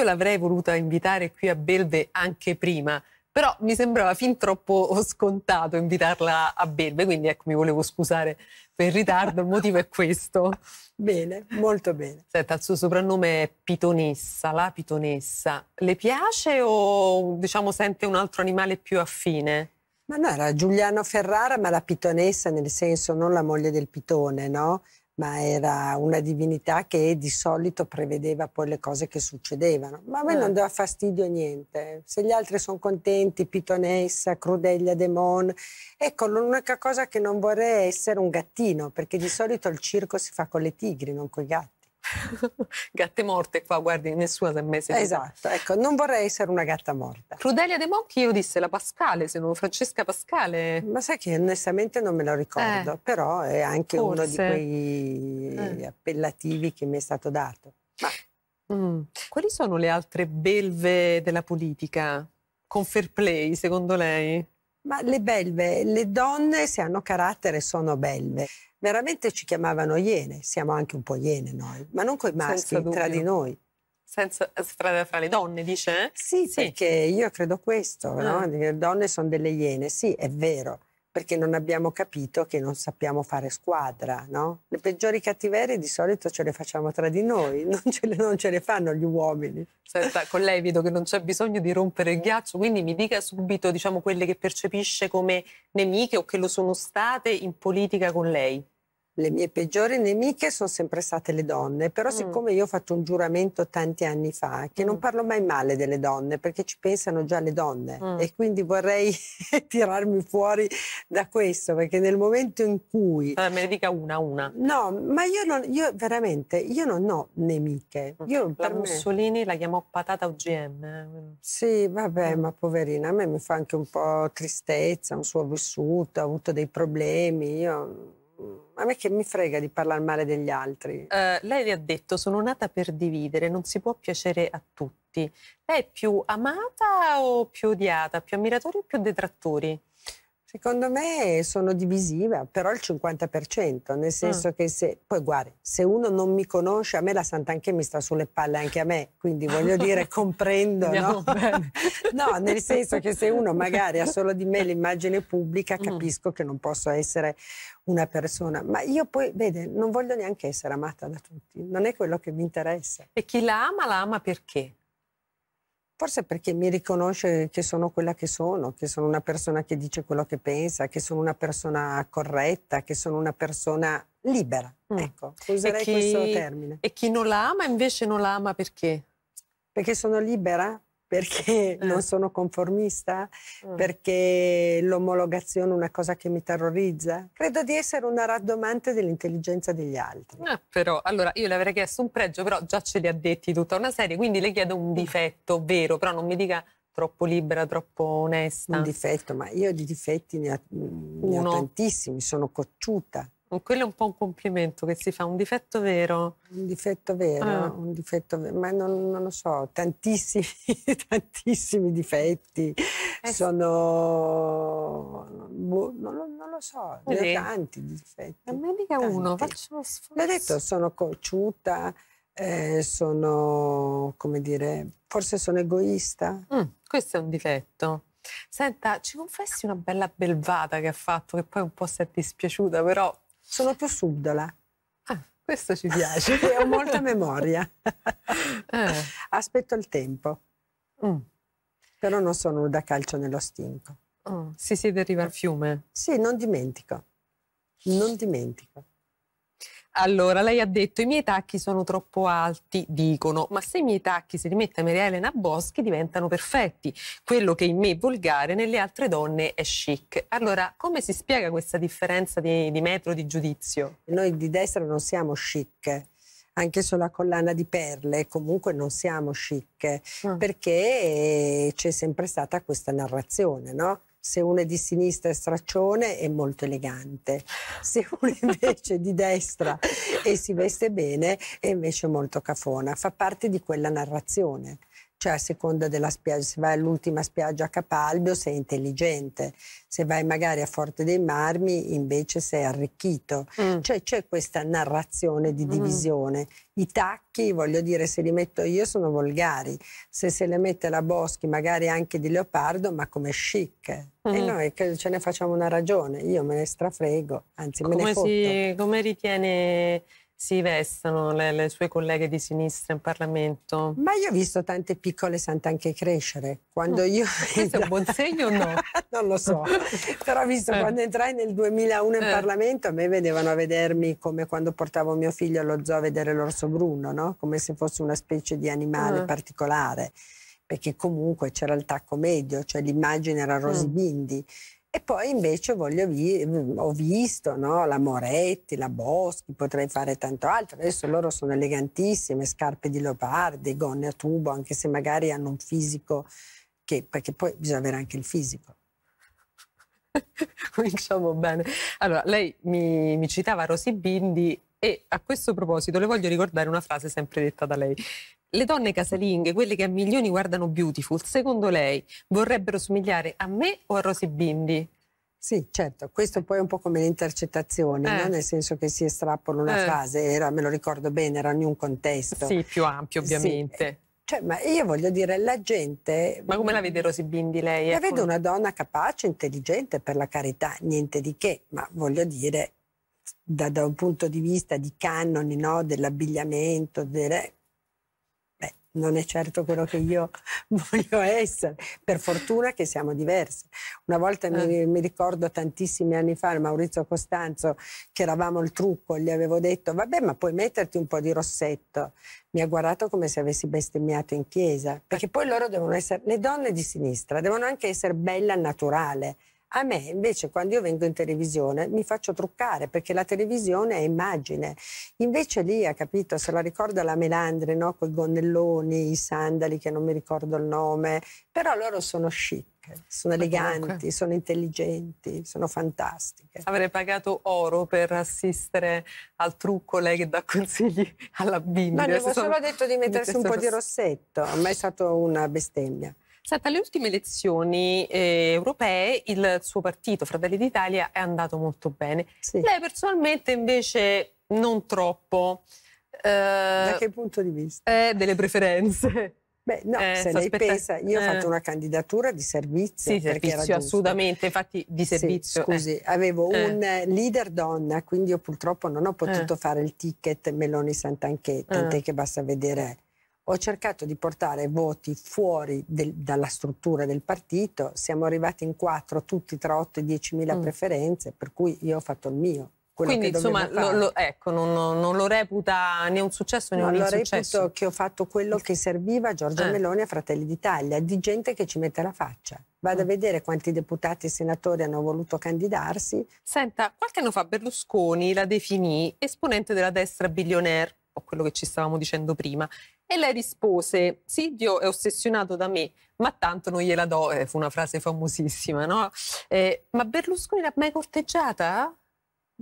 Io l'avrei voluta invitare qui a Belve anche prima, però mi sembrava fin troppo scontato invitarla a Belve, quindi ecco, mi volevo scusare per il ritardo, il motivo è questo. Bene, molto bene. Senta, il suo soprannome è Pitonessa, la Pitonessa. Le piace o diciamo sente un altro animale più affine? Ma no, era Giuliano Ferrara, ma la pitonessa nel senso non la moglie del pitone, no? ma era una divinità che di solito prevedeva poi le cose che succedevano. Ma a me eh. non certo. dava fastidio niente. Se gli altri sono contenti, Pitonessa, Crudelia, Demon. Ecco, l'unica cosa che non vorrei essere un gattino, perché di solito il circo si fa con le tigri, non con i gatti. gatte morte qua, guardi, nessuna si è mai sentita. Esatto, ecco, non vorrei essere una gatta morta. Crudelia De Monchi, io disse la Pascale, se non Francesca Pascale. Ma sai che onestamente non me lo ricordo, eh, però è anche forse. uno di quei eh. appellativi che mi è stato dato. Ma... Mm. Quali sono le altre belve della politica? Con fair play, secondo lei? Ma le belve, le donne se hanno carattere sono belve. Veramente ci chiamavano iene, siamo anche un po' iene noi, ma non coi maschi, tra di noi. Senza, fra, fra, le donne, dice? Sì, sì, perché io credo questo, no? Ah. le donne sono delle iene, sì, è vero perché non abbiamo capito che non sappiamo fare squadra, no? Le peggiori cattiverie di solito ce le facciamo tra di noi, non ce le, non ce le fanno gli uomini. Senta, con lei vedo che non c'è bisogno di rompere il ghiaccio, quindi mi dica subito, diciamo, quelle che percepisce come nemiche o che lo sono state in politica con lei le mie peggiori nemiche sono sempre state le donne, però mm. siccome io ho fatto un giuramento tanti anni fa che mm. non parlo mai male delle donne perché ci pensano già le donne mm. e quindi vorrei tirarmi fuori da questo perché nel momento in cui... Allora, me ne dica una, una. No, ma io, non, io veramente, io non ho nemiche. Mm. Io, la Mussolini me... la chiamò patata OGM. Eh, sì, vabbè, mm. ma poverina, a me mi fa anche un po' tristezza, un suo vissuto, ha avuto dei problemi, io a me che mi frega di parlare male degli altri. Uh, lei vi ha detto, sono nata per dividere, non si può piacere a tutti. Lei è più amata o più odiata? Più ammiratori o più detrattori? Secondo me sono divisiva, però il 50%, nel ah. senso mm. che se, poi guarda, se uno non mi conosce, a me la Sant'Anche mi sta sulle palle anche a me, quindi voglio dire comprendo, no? no? nel senso che se uno magari ha solo di me l'immagine pubblica, mm. capisco mm. che non posso essere una persona, ma io poi, vede, non voglio neanche essere amata da tutti, non è quello che mi interessa. E chi la ama, la ama perché? Forse perché mi riconosce che sono quella che sono, che sono una persona che dice quello che pensa, che sono una persona corretta, che sono una persona libera. Mm. Ecco, userei chi, questo termine. E chi non la ama invece non la ama perché? Perché sono libera, perché eh. non sono conformista, mm. perché l'omologazione è una cosa che mi terrorizza. Credo di essere una raddomante dell'intelligenza degli altri. Eh, però, allora, io le avrei chiesto un pregio, però già ce li ha detti tutta una serie, quindi le chiedo un mm. difetto vero, però non mi dica troppo libera, troppo onesta. Un difetto, ma io di difetti ne ho, mm, ne ho tantissimi, sono cocciuta. Quello è un po' un complimento che si fa, un difetto vero. Un difetto vero, ah. un difetto vero. ma non, non, lo so, tantissimi, tantissimi difetti. Eh, sono, boh, non, lo, non, lo so, ne ho tanti difetti. A me mica tanti. uno, faccio uno sforzo. L'ho detto, sono cocciuta, eh, sono, come dire, forse sono egoista. Mm, questo è un difetto. Senta, ci confessi una bella belvata che ha fatto, che poi un po' si è dispiaciuta, però sono più subdola. Ah, questo ci piace, ho molta memoria. eh. Aspetto il tempo. Mm. Però non sono da calcio nello stinco. Oh, si siede in riva al fiume? Sì, non dimentico. Non dimentico. Allora, lei ha detto i miei tacchi sono troppo alti, dicono, ma se i miei tacchi si rimette a Maria Elena Boschi diventano perfetti. Quello che in me è volgare nelle altre donne è chic. Allora, come si spiega questa differenza di, di metro di giudizio? Noi di destra non siamo chic anche sulla collana di perle, comunque non siamo chic, mm. perché c'è sempre stata questa narrazione, no? se uno è di sinistra è straccione è molto elegante, se uno invece è di destra e si veste bene è invece molto cafona, fa parte di quella narrazione cioè a seconda della spiaggia, se vai all'ultima spiaggia a Capalbio sei intelligente, se vai magari a Forte dei Marmi invece sei arricchito, mm. cioè c'è questa narrazione di mm. divisione. Mm. I tacchi, voglio dire, se li metto io sono volgari, se se le mette la Boschi magari anche di leopardo, ma come chic. Mm. E noi ce ne facciamo una ragione, io me ne strafrego, anzi come me ne si, foto. Come ritiene si vestano le, le, sue colleghe di sinistra in Parlamento. Ma io ho visto tante piccole sante anche crescere. Quando no, mm. io... Questo è un buon segno o no? non lo so, però visto eh. quando entrai nel 2001 in eh. Parlamento a me vedevano a vedermi come quando portavo mio figlio allo zoo a vedere l'orso bruno, no? come se fosse una specie di animale eh. particolare perché comunque c'era il tacco medio, cioè l'immagine era mm. Rosibindi. mm e poi invece vi, mm, ho visto no? la Moretti, la Boschi, potrei fare tanto altro. Adesso loro sono elegantissime, scarpe di leopardi, gonne a tubo, anche se magari hanno un fisico che, perché poi bisogna avere anche il fisico. Cominciamo bene. Allora, lei mi, mi citava Rosy Bindi e a questo proposito le voglio ricordare una frase sempre detta da lei. Le donne casalinghe, quelle che a milioni guardano Beautiful, secondo lei vorrebbero somigliare a me o a Rosy Bindi? Sì, certo, questo poi è un po' come l'intercettazione, eh. no? nel senso che si estrappola una eh. frase, era, me lo ricordo bene, era in un contesto. Sì, più ampio ovviamente. Sì. Cioè, ma io voglio dire, la gente... Ma come la vede Rosy Bindi lei? La ecco. vedo una donna capace, intelligente, per la carità, niente di che, ma voglio dire, da, da un punto di vista di canoni, no? dell'abbigliamento, delle non è certo quello che io voglio essere. Per fortuna che siamo diverse. Una volta mi, eh. mi, ricordo tantissimi anni fa, Maurizio Costanzo, che eravamo il trucco, gli avevo detto, vabbè, ma puoi metterti un po' di rossetto. Mi ha guardato come se avessi bestemmiato in chiesa, perché poi loro devono essere, le donne di sinistra, devono anche essere belle al naturale. A me invece quando io vengo in televisione mi faccio truccare perché la televisione è immagine. Invece lì ha capito, se la ricorda la Melandre, no? con i gonnelloni, i sandali che non mi ricordo il nome, però loro sono chic. Sono eleganti, sono intelligenti, sono fantastiche. Avrei pagato oro per assistere al trucco lei che dà consigli alla bimba. Ma gli avevo solo detto di mettersi un po' di rossetto, a me è stata una bestemmia. Senta, alle ultime elezioni eh, europee il suo partito, Fratelli d'Italia, è andato molto bene. Sì. Lei personalmente invece non troppo. Eh, da che punto di vista? Eh, delle preferenze. Beh, no, eh, se lei pensa, io ho fatto eh. una candidatura di servizio. Sì, servizio, assolutamente, infatti di servizio. Sì, eh. scusi, eh. avevo eh. un leader donna, quindi io purtroppo non ho potuto eh. fare il ticket Meloni Sant'Anché, tant'è che basta vedere ho cercato di portare voti fuori del, dalla struttura del partito, siamo arrivati in quattro, tutti tra 8 e 10 mila mm. preferenze, per cui io ho fatto il mio. Quindi insomma lo, lo, ecco, non, non, lo reputa né un successo né no, un insuccesso. Lo reputo che ho fatto quello che serviva a Giorgia eh. Meloni e a Fratelli d'Italia, di gente che ci mette la faccia. Vado a mm. vedere quanti deputati e senatori hanno voluto candidarsi. Senta, qualche anno fa Berlusconi la definì esponente della destra billionaire, o quello che ci stavamo dicendo prima. E lei rispose: Silvio è ossessionato da me, ma tanto non gliela do. Eh, fu una frase famosissima, no? Eh, ma Berlusconi l'ha mai corteggiata?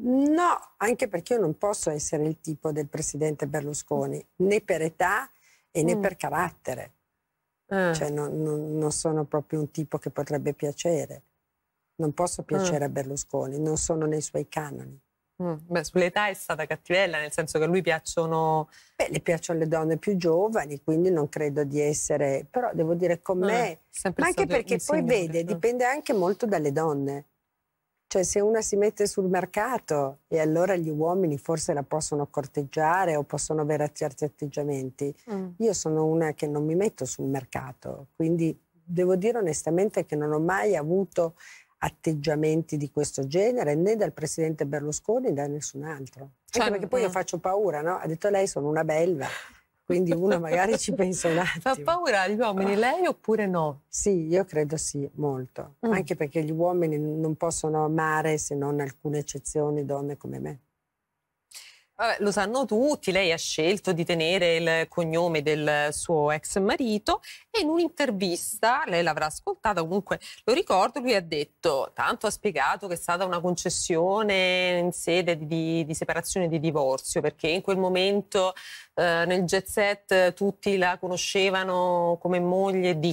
No, anche perché io non posso essere il tipo del presidente Berlusconi, né per età e né mm. per carattere. Eh. Cioè, non, non, non, sono proprio un tipo che potrebbe piacere. Non posso piacere eh. a Berlusconi, non sono nei suoi canoni. Mm, beh, sull'età è stata cattivella, nel senso che a lui piacciono... Beh, le piacciono le donne più giovani, quindi non credo di essere... Però devo dire con ah, me... Eh, ma anche perché poi vede, dipende anche molto dalle donne. Cioè se una si mette sul mercato e allora gli uomini forse la possono corteggiare o possono avere certi atteggiamenti. Mm. Io sono una che non mi metto sul mercato, quindi devo dire onestamente che non ho mai avuto atteggiamenti di questo genere né dal presidente Berlusconi né da nessun altro. Certo. Anche cioè, perché poi io mm. faccio paura, no? Ha detto lei sono una belva. Quindi uno magari ci pensa un attimo. Fa paura agli uomini lei oppure no? Sì, io credo sì, molto. Mm. Anche perché gli uomini non possono amare se non alcune eccezioni donne come me. Vabbè, lo sanno tutti, lei ha scelto di tenere il cognome del suo ex marito e in un'intervista, lei l'avrà ascoltata, comunque lo ricordo, lui ha detto, tanto ha spiegato che è stata una concessione in sede di, di separazione e di divorzio, perché in quel momento eh, nel jet set tutti la conoscevano come moglie di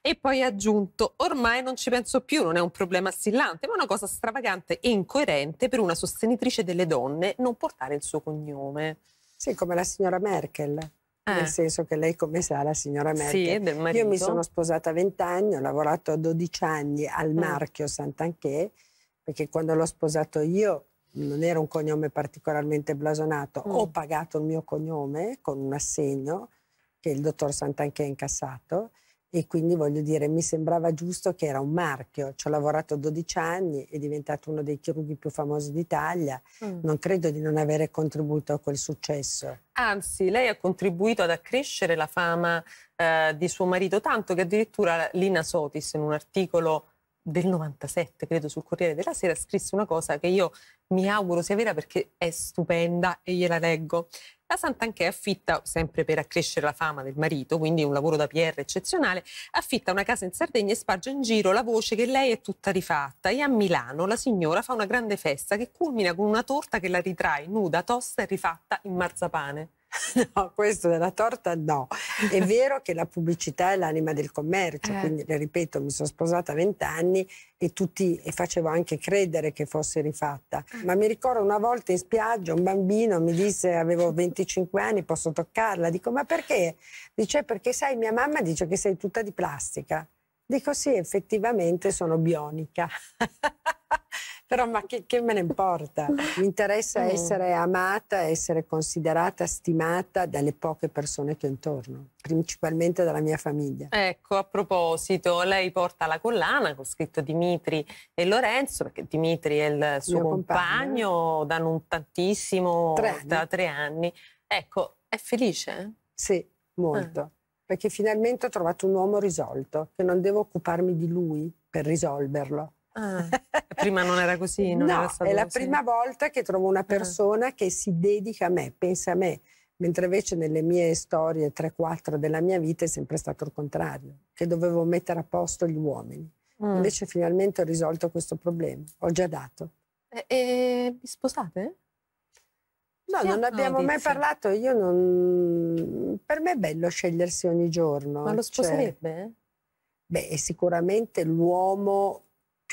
e poi ha aggiunto, ormai non ci penso più, non è un problema assillante, ma una cosa stravagante e incoerente per una sostenitrice delle donne non portare il suo cognome. Sì, come la signora Merkel. Eh. Nel senso che lei, come sa, la signora Merkel. Sì, Io mi sono sposata a 20 anni, ho lavorato a 12 anni al mm. marchio mm. Sant'Anché, perché quando l'ho sposato io non era un cognome particolarmente blasonato. Mm. Ho pagato il mio cognome con un assegno che il dottor Sant'Anché ha incassato e quindi voglio dire mi sembrava giusto che era un marchio, ci ho lavorato 12 anni, è diventato uno dei chirurghi più famosi d'Italia, mm. non credo di non avere contribuito a quel successo. Anzi, lei ha contribuito ad accrescere la fama eh, di suo marito, tanto che addirittura Lina Sotis in un articolo del 97, credo, sul Corriere della Sera, scrisse una cosa che io mi auguro sia vera perché è stupenda e gliela leggo. La Santanchè affitta, sempre per accrescere la fama del marito, quindi un lavoro da PR eccezionale, affitta una casa in Sardegna e sparge in giro la voce che lei è tutta rifatta e a Milano la signora fa una grande festa che culmina con una torta che la ritrae nuda, tosta e rifatta in marzapane. No, questo della torta no. È vero che la pubblicità è l'anima del commercio, eh. quindi le ripeto, mi sono sposata a vent'anni e, tutti, e facevo anche credere che fosse rifatta. Mm. Ma mi ricordo una volta in spiaggia un bambino mi disse, avevo 25 anni, posso toccarla? Dico, ma perché? Dice, perché sai, mia mamma dice che sei tutta di plastica. Dico, sì, effettivamente sono bionica. Però ma che, che me ne importa? Mi interessa mm. essere amata, essere considerata, stimata dalle poche persone che ho intorno, principalmente dalla mia famiglia. Ecco, a proposito, lei porta la collana con scritto Dimitri e Lorenzo, perché Dimitri è il suo Mio compagno, compagno da non tantissimo, tre da tre anni. Ecco, è felice? Sì, molto. Ah. Perché finalmente ho trovato un uomo risolto, che non devo occuparmi di lui per risolverlo Ah, prima non era così? Non no, era stato è la così. prima volta che trovo una ah. persona ah. che si dedica a me, pensa a me, mentre invece nelle mie storie 3-4 della mia vita è sempre stato il contrario, che dovevo mettere a posto gli uomini. Mm. Invece finalmente ho risolto questo problema, ho già dato. E, vi sposate? No, sì, non no, abbiamo dice. mai parlato, io non... Per me è bello scegliersi ogni giorno. Ma lo cioè sposerebbe? Cioè... Beh, sicuramente l'uomo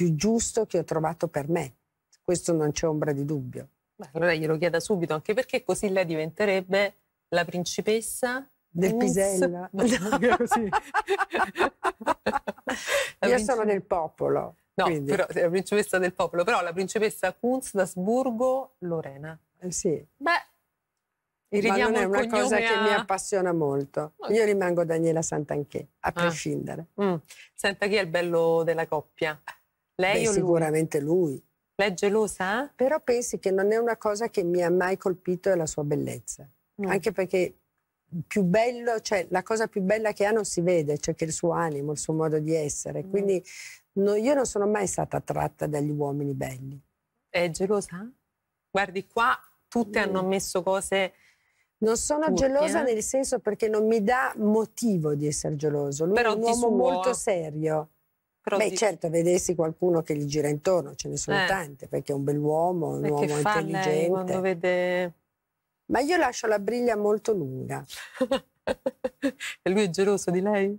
più giusto che ho trovato per me. Questo non c'è ombra di dubbio. Beh, allora glielo chieda subito, anche perché così lei diventerebbe la principessa del Pisella. No. Io sono del popolo. No, quindi. però sei la principessa del popolo, però la principessa Kunz d'Asburgo Lorena. Eh sì. Beh, Iridiamo Ma non è una cosa a... che mi appassiona molto. Okay. Io rimango Daniela Santanchè, a ah. prescindere. Mm. Senta, chi è il bello della coppia? Lei Beh, sicuramente lui? lui. Lei è gelosa? Però pensi che non è una cosa che mi ha mai colpito è la sua bellezza. No. Anche perché più bello, cioè la cosa più bella che ha non si vede, cioè che il suo animo, il suo modo di essere. Mm. Quindi no, io non sono mai stata attratta dagli uomini belli. È gelosa? Guardi, qua tutte mm. hanno messo cose... Non sono Tutti, gelosa eh? nel senso perché non mi dà motivo di essere geloso. Lui Però è un uomo suo... molto serio. Però Beh, di... certo, vedessi qualcuno che gli gira intorno, ce ne sono eh. tante, perché è un bell'uomo, un e uomo intelligente. quando vede... Ma io lascio la briglia molto lunga. e lui è geloso di lei?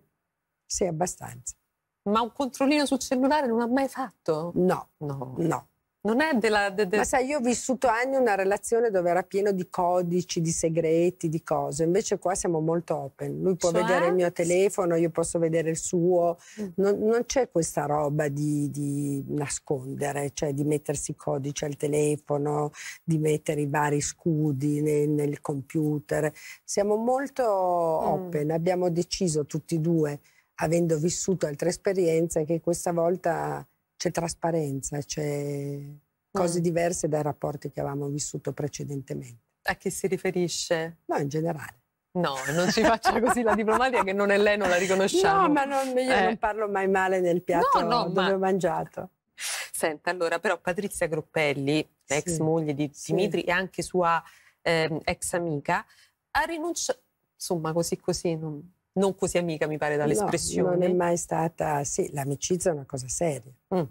Sì, abbastanza. Ma un controllino sul cellulare non ha mai fatto? No, no, no. Non è della... De, de... Ma sai, io ho vissuto anni una relazione dove era pieno di codici, di segreti, di cose. Invece qua siamo molto open. Lui può cioè? vedere il mio telefono, io posso vedere il suo. Mm. Non, non c'è questa roba di, di, nascondere, cioè di mettersi i codici al telefono, di mettere i vari scudi nel, nel computer. Siamo molto mm. open. Mm. Abbiamo deciso tutti e due, avendo vissuto altre esperienze, che questa volta c'è trasparenza, c'è cose mm. diverse dai rapporti che avevamo vissuto precedentemente. A chi si riferisce? No, in generale. No, non si faccia così la diplomatica che non è lei, non la riconosciamo. No, ma non, io eh. non parlo mai male del piatto no, no, dove ma... ho mangiato. Senta, allora, però Patrizia Gruppelli, ex moglie di Dimitri e anche sua eh, ex amica, ha rinunciato, insomma, così così, non non così amica, mi pare dall'espressione. No, non è mai stata, sì, l'amicizia è una cosa seria. Mm.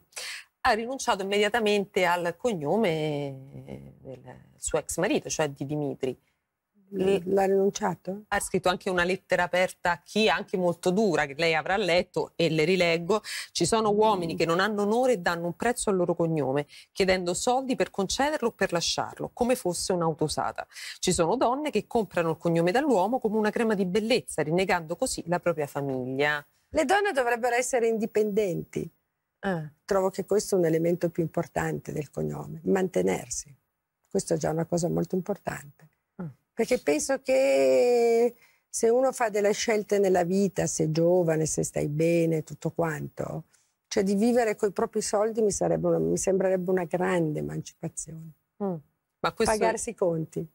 Ha rinunciato immediatamente al cognome del suo ex marito, cioè di Dimitri. Mm. L'ha rinunciato? Ha scritto anche una lettera aperta a chi, anche molto dura, che lei avrà letto e le rileggo. Ci sono uomini mm. che non hanno onore e danno un prezzo al loro cognome, chiedendo soldi per concederlo o per lasciarlo, come fosse un'auto usata. Ci sono donne che comprano il cognome dall'uomo come una crema di bellezza, rinnegando così la propria famiglia. Le donne dovrebbero essere indipendenti. Ah. Trovo che questo è un elemento più importante del cognome, mantenersi. Questa è già una cosa molto importante perché penso che se uno fa delle scelte nella vita, se è giovane, se stai bene, tutto quanto, cioè di vivere coi propri soldi mi, una, mi sembrerebbe una grande emancipazione. Mm. Ma questo... Pagarsi i conti.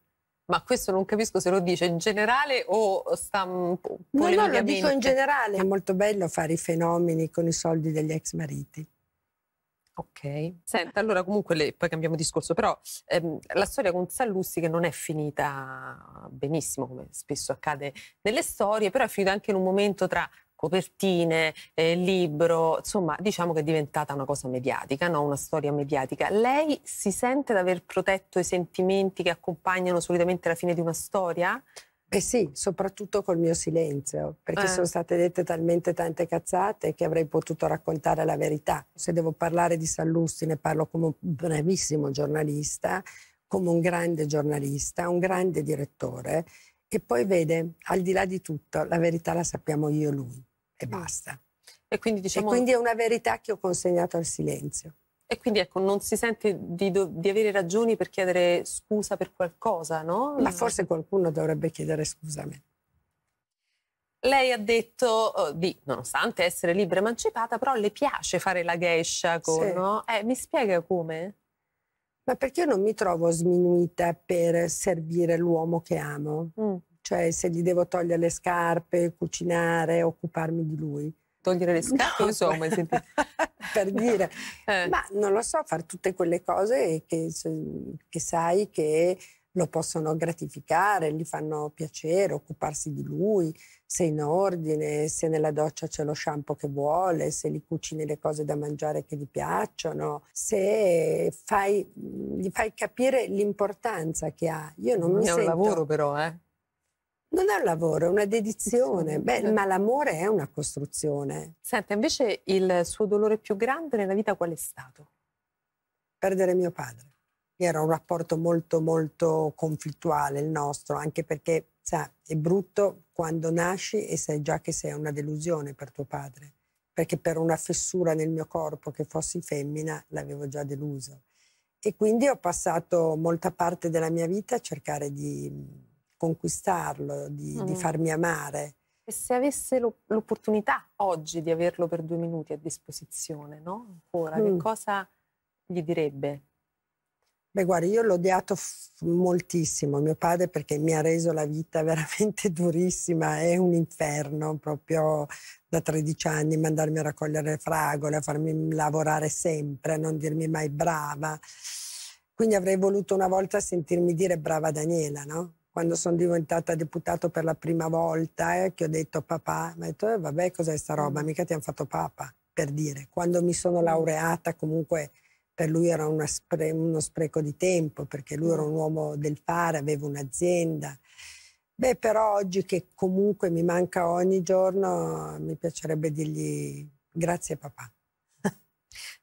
Ma questo non capisco se lo dice in generale o sta un po'. No, no, lo dico in generale. È molto bello fare i fenomeni con i soldi degli ex mariti. Ok. Senta, allora comunque le, poi cambiamo discorso, però ehm, la storia con Sallusti che non è finita benissimo, come spesso accade nelle storie, però è finita anche in un momento tra copertine, eh, libro, insomma diciamo che è diventata una cosa mediatica, no? una storia mediatica. Lei si sente di aver protetto i sentimenti che accompagnano solitamente la fine di una storia? Eh sì, soprattutto col mio silenzio, perché eh. sono state dette talmente tante cazzate che avrei potuto raccontare la verità. Se devo parlare di Sallusti ne parlo come un bravissimo giornalista, come un grande giornalista, un grande direttore e poi vede, al di là di tutto, la verità la sappiamo io e lui e mm. basta. E quindi, diciamo... e quindi è una verità che ho consegnato al silenzio. E quindi ecco, non si sente di, di, avere ragioni per chiedere scusa per qualcosa, no? Ma forse qualcuno dovrebbe chiedere scusa a me. Lei ha detto eh, di, nonostante essere libera emancipata, però le piace fare la geisha, con, sì. no? Eh, mi spiega come? Ma perché io non mi trovo sminuita per servire l'uomo che amo? Mm. Cioè, se gli devo togliere le scarpe, cucinare, occuparmi di lui. Togliere le scarpe? No. Io so sentite. per dire. eh. Ma non lo so, fare tutte quelle cose che, che sai che lo possono gratificare, gli fanno piacere, occuparsi di lui, se in ordine, se nella doccia c'è lo shampoo che vuole, se gli cucini le cose da mangiare che gli piacciono, se fai, gli fai capire l'importanza che ha. Io non mi È sento... un lavoro però, eh? Non è un lavoro, è una dedizione, Beh, ma l'amore è una costruzione. Senta, invece il suo dolore più grande nella vita qual è stato? Perdere mio padre. Era un rapporto molto, molto conflittuale il nostro, anche perché sa, è brutto quando nasci e sai già che sei una delusione per tuo padre, perché per una fessura nel mio corpo che fossi femmina l'avevo già deluso. E quindi ho passato molta parte della mia vita a cercare di conquistarlo, di, mm. di farmi amare. E se avesse lo, l'opportunità oggi di averlo per due minuti a disposizione, no? Ancora, mm. che cosa gli direbbe? Beh, guarda, io l'ho odiato f- moltissimo mio padre perché mi ha reso la vita veramente durissima, è un inferno proprio da 13 anni mandarmi a raccogliere fragole, a farmi lavorare sempre, a non dirmi mai brava. Quindi avrei voluto una volta sentirmi dire brava Daniela, no? quando sono diventata deputato per la prima volta, eh, che ho detto papà, mi ha detto eh, vabbè cos'è sta roba, mm. mica ti hanno fatto papa, per dire. Quando mi sono mm. laureata comunque per lui era spre- uno spreco di tempo, perché lui era mm. un uomo del fare, aveva un'azienda. Beh, però oggi che comunque mi manca ogni giorno, mi piacerebbe dirgli grazie papà.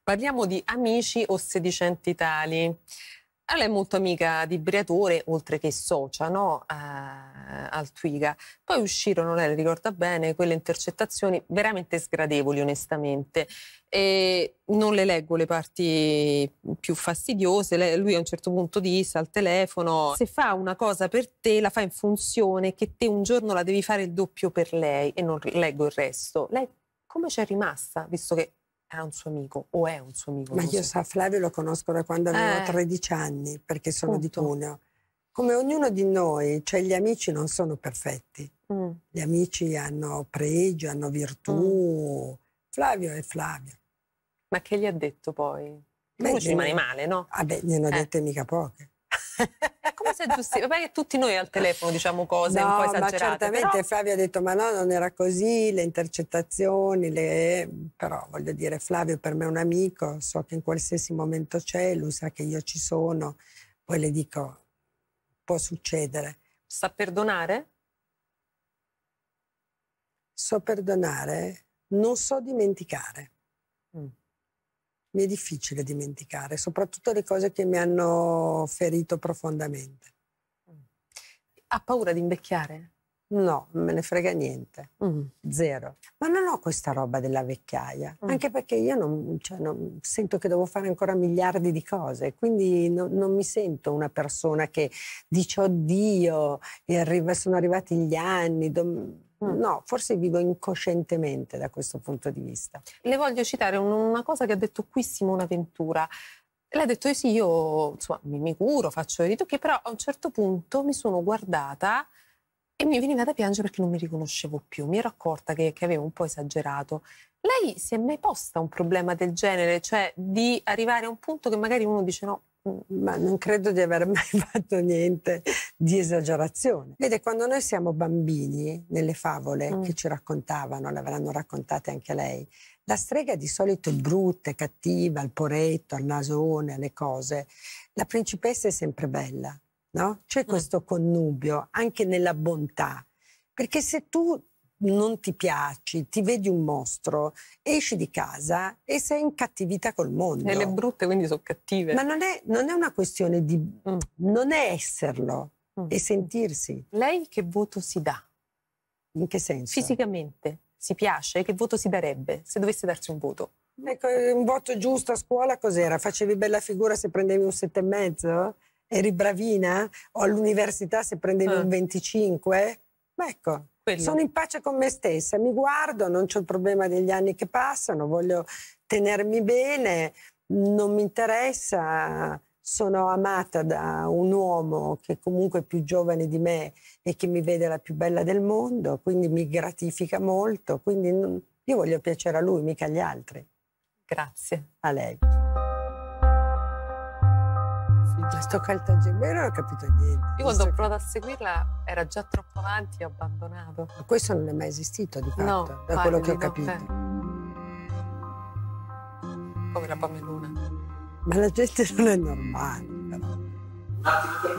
Parliamo di amici o sedicenti tali. Lei è molto amica di Briatore, oltre che socia, no? A, eh, al Twiga. Poi uscirono, lei ricorda bene, quelle intercettazioni veramente sgradevoli, onestamente. E non le leggo le parti più fastidiose. lui a un certo punto disse al telefono: Se fa una cosa per te, la fa in funzione che te un giorno la devi fare il doppio per lei. E non leggo il resto. Lei come c'è rimasta, visto che era un suo amico o è un suo amico. Ma io so. Flavio lo conosco da quando avevo eh. 13 anni perché sono Punto. di Cuneo. Come ognuno di noi, cioè gli amici non sono perfetti. Mm. Gli amici hanno pregi, hanno virtù. Mm. Flavio è Flavio. Ma che gli ha detto poi? Beh, tu ci rimane male, no? Vabbè, ah ne hanno eh. dette mica poche. Come se giustifica? Perché tutti noi al telefono diciamo cose no, un po' esagerate. Ma certamente però... Flavio ha detto ma no, non era così, le intercettazioni, le... però voglio dire Flavio per me è un amico, so che in qualsiasi momento c'è, lui sa che io ci sono, poi le dico può succedere. Sa perdonare? So perdonare, non so dimenticare mi è difficile dimenticare, soprattutto le cose che mi hanno ferito profondamente. Ha paura di invecchiare? No, non me ne frega niente, mm. zero. Ma non ho questa roba della vecchiaia, mm. anche perché io non, cioè, non, sento che devo fare ancora miliardi di cose, quindi no, non mi sento una persona che dice oddio, sono arrivati gli anni. Dom- Mm. No, forse vivo incoscientemente da questo punto di vista. Le voglio citare una cosa che ha detto qui Simona Ventura. Lei ha detto eh sì, io insomma, mi, mi curo, faccio i ritocchi, però a un certo punto mi sono guardata e mi veniva da piangere perché non mi riconoscevo più. Mi ero accorta che, che avevo un po' esagerato. Lei si è mai posta un problema del genere, cioè di arrivare a un punto che magari uno dice no, ma non credo di aver mai fatto niente di esagerazione. Vede, quando noi siamo bambini, nelle favole mm. che ci raccontavano, le avranno raccontate anche lei, la strega di solito è brutta, è cattiva, al poretto, al nasone, alle cose. La principessa è sempre bella, no? C'è mm. questo connubio anche nella bontà. Perché se tu non ti piaci, ti vedi un mostro, esci di casa e sei in cattività col mondo. E le brutte quindi sono cattive. Ma non è, non è una questione di... Mm. non è esserlo, mm. è sentirsi. Lei che voto si dà? In che senso? Fisicamente si piace? Che voto si darebbe se dovesse darsi un voto? Ecco, un voto giusto a scuola cos'era? Facevi bella figura se prendevi un sette e mezzo? Eri bravina? O all'università se prendevi mm. un 25? Ma ecco, quello. Sono in pace con me stessa, mi guardo, non c'è il problema degli anni che passano, voglio tenermi bene, non mi interessa, sono amata da un uomo che comunque è più giovane di me e che mi vede la più bella del mondo, quindi mi gratifica molto, quindi io voglio piacere a lui, mica agli altri. Grazie. A lei. Questo caltagirone non ho capito niente. Io quando ho provato a seguirla era già troppo avanti e ho abbandonato. Ma questo non è mai esistito di fatto, no, da quello che ho capito. Eh. Okay. Come la pameluna. Ma la gente non è normale, però.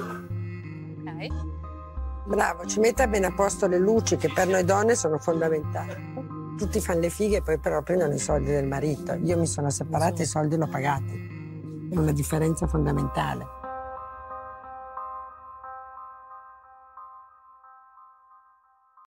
Ok. Bravo, ci metta bene a posto le luci che per noi donne sono fondamentali tutti fanno le fighe e poi però prendono i soldi del marito. Io mi sono separata e i soldi l'ho pagati. È una differenza fondamentale.